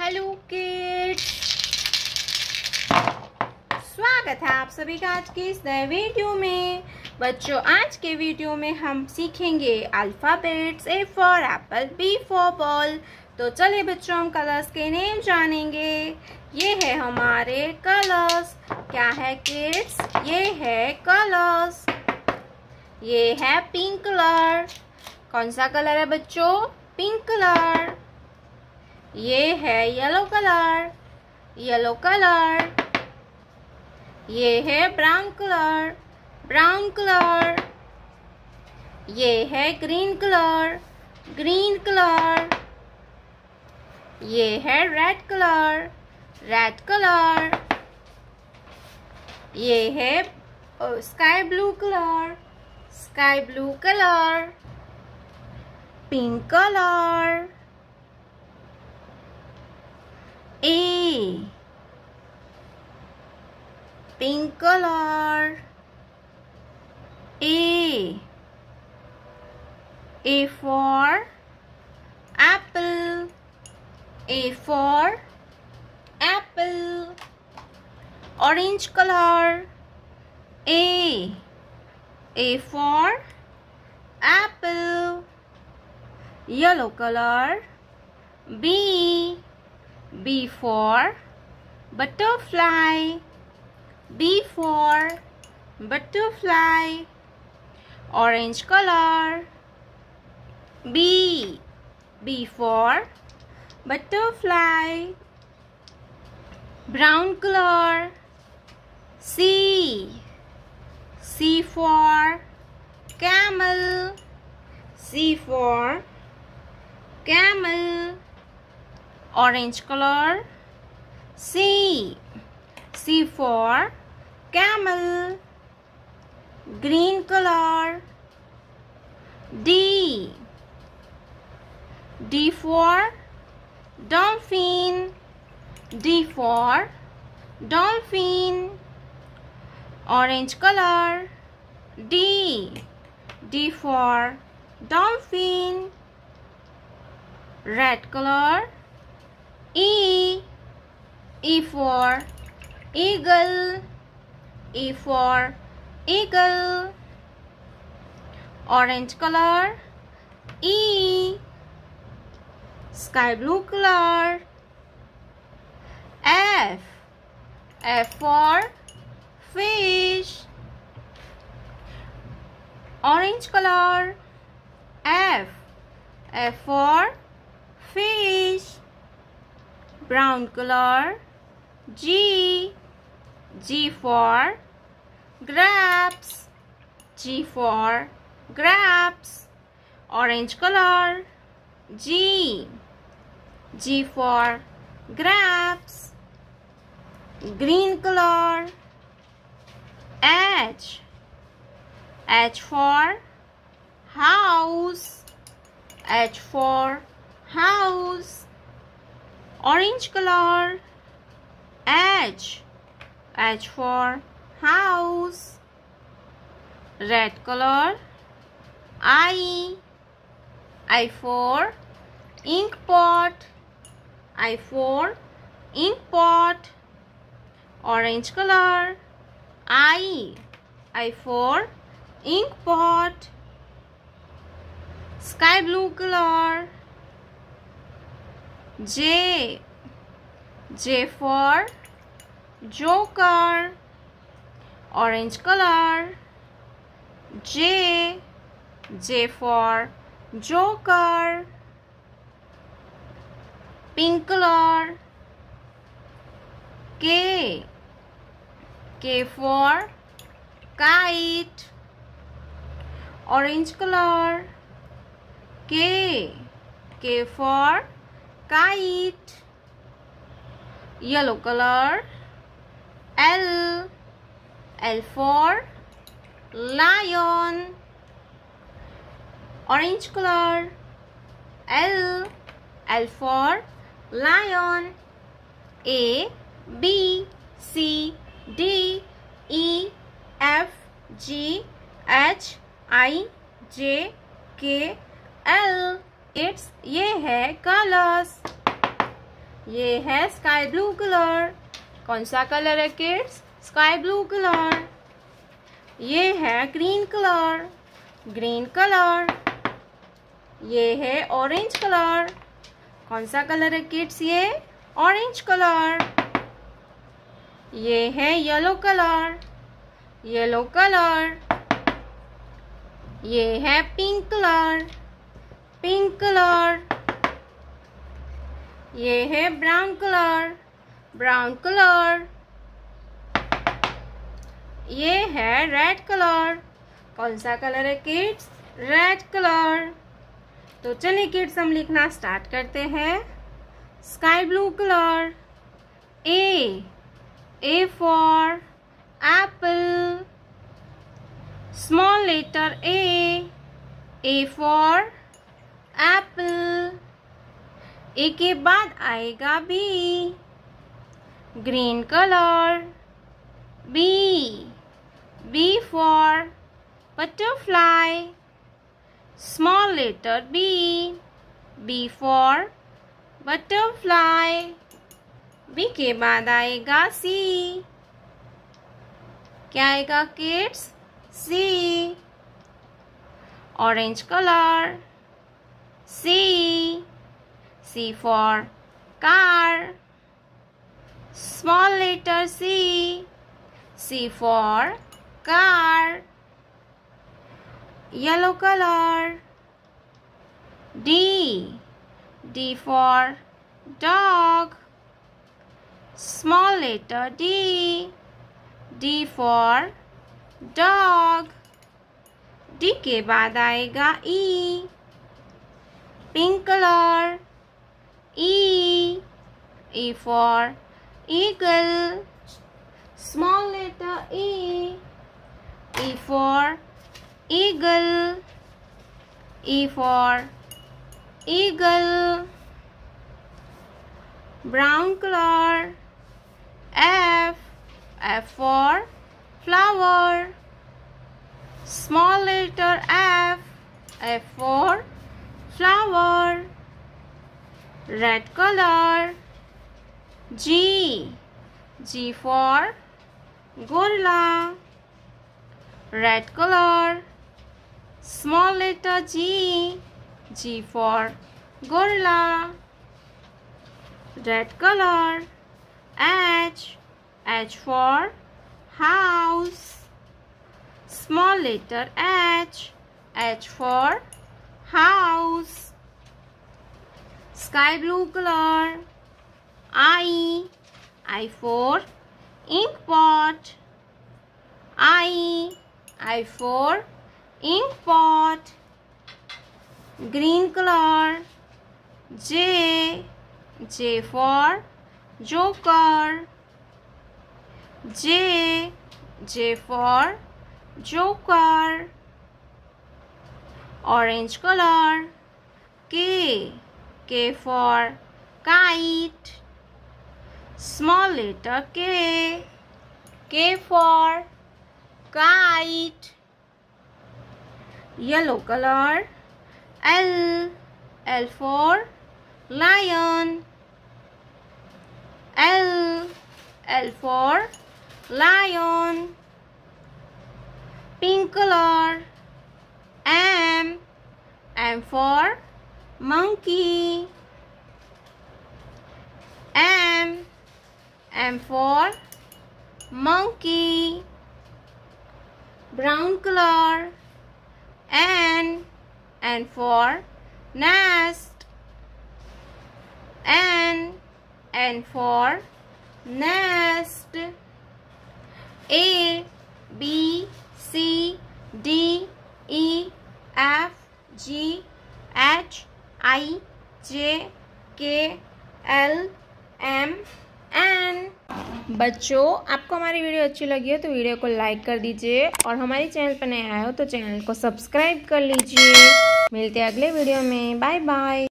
Hello kids स्वागत है आप सभी का आज के इस नए वीडियो में बच्चों आज के वीडियो में हम सीखेंगे alphabets A for apple B for ball तो चलिए बच्चों हम कलर्स के नेम जानेंगे ये है हमारे कलर्स क्या है किड्स ये है कलर्स ये है पिंक कलर कौन सा कलर है बच्चों पिंक कलर ये है येलो कलर येलो कलर ये है ब्राउन कलर ब्राउन कलर ये है ग्रीन कलर ग्रीन कलर ये है रेड कलर रेड कलर ये है sky blue colour sky blue colour pink colour pink color A A for apple A for apple orange color A A for apple yellow color B B for butterfly B for butterfly orange color B B for butterfly brown color C C for camel C for camel orange color C C for camel green color D D for dolphin D for dolphin orange color D D for dolphin red color E E for eagle E for eagle. Orange color. E. Sky blue color. F. F for fish. Orange color. F. F for fish. Brown color. G. G for grapes. G for grapes. Orange color. G. G for grapes. Green color. H. H for house. H for house. Orange color. H. H for house. Red color. I. I for ink pot. I for ink pot. Orange color. I. I for ink pot. Sky blue color. J. J for joker orange color J J for joker pink color K K for kite orange color K K for kite yellow color L for lion orange color L L for lion A B C D E F G H I J K L It's ये है colours ये है sky blue colour कौन सा colour है kids sky blue colour ये है green colour green colour ये है ऑरेंज कलर कौन सा कलर है किड्स ये ऑरेंज कलर ये है येलो कलर येलो कलर ये है पिंक कलर पिंक कलर ये है ब्राउन कलर ब्राउन कलर ये है रेड कलर कौन सा कलर है किड्स रेड कलर तो चलिए किड्स हम लिखना स्टार्ट करते हैं sky blue colour A A for apple small letter a A for apple a के बाद आएगा B green colour B B for butterfly. Small letter B. B for butterfly. B ke baad aega C. Kya aega kids? C. Orange color. C. C for car. Small letter C. C for car yellow color D D for dog small letter D D for dog D ke baad aayega E pink color E E for eagle small letter E E for eagle. E for eagle. Brown color. F. F for flower. Small letter F. F for flower. Red color. G. G for gorilla red color small letter G G for gorilla red color H H for house small letter H H for house sky blue color I I for ink pot I I for ink pot. Green color. J. J for joker. J. J for joker. Orange color. K. K for kite. Small letter K. K for kite yellow color L L for lion L L for lion pink color M M for monkey M M for monkey brown color and and for nest and and for nest a b c d e f g h i j k l m n बच्चों आपको हमारी video अच्छी लगी हो तो video को like कर दीजिए और हमारे चैनल पर नए आए हो तो चैनल को सब्सक्राइब कर लीजिए मिलते हैं अगले वीडियो में बाय बाय